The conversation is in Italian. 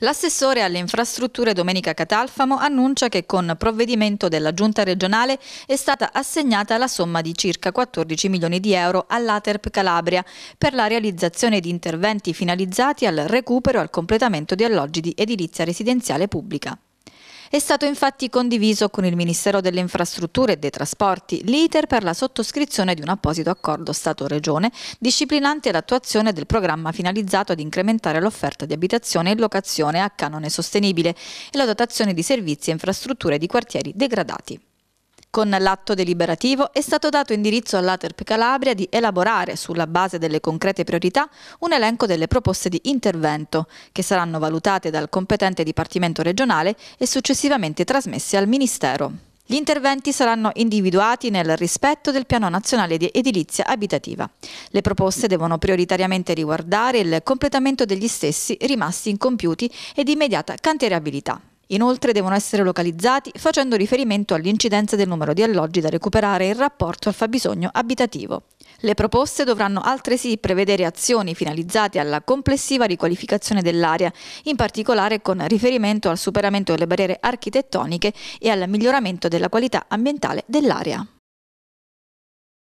L'assessore alle infrastrutture Domenica Catalfamo annuncia che con provvedimento della Giunta regionale è stata assegnata la somma di circa 14 milioni di euro all'Aterp Calabria per la realizzazione di interventi finalizzati al recupero e al completamento di alloggi di edilizia residenziale pubblica. È stato infatti condiviso con il Ministero delle Infrastrutture e dei Trasporti l'iter per la sottoscrizione di un apposito accordo Stato-Regione disciplinante l'attuazione del programma finalizzato ad incrementare l'offerta di abitazione e locazione a canone sostenibile e la dotazione di servizi e infrastrutture di quartieri degradati. Con l'atto deliberativo è stato dato indirizzo all'Aterp Calabria di elaborare, sulla base delle concrete priorità, un elenco delle proposte di intervento, che saranno valutate dal competente Dipartimento regionale e successivamente trasmesse al Ministero. Gli interventi saranno individuati nel rispetto del Piano Nazionale di Edilizia Abitativa. Le proposte devono prioritariamente riguardare il completamento degli stessi rimasti incompiuti e di immediata cantierabilità. Inoltre devono essere localizzati facendo riferimento all'incidenza del numero di alloggi da recuperare in rapporto al fabbisogno abitativo. Le proposte dovranno altresì prevedere azioni finalizzate alla complessiva riqualificazione dell'area, in particolare con riferimento al superamento delle barriere architettoniche e al miglioramento della qualità ambientale dell'area.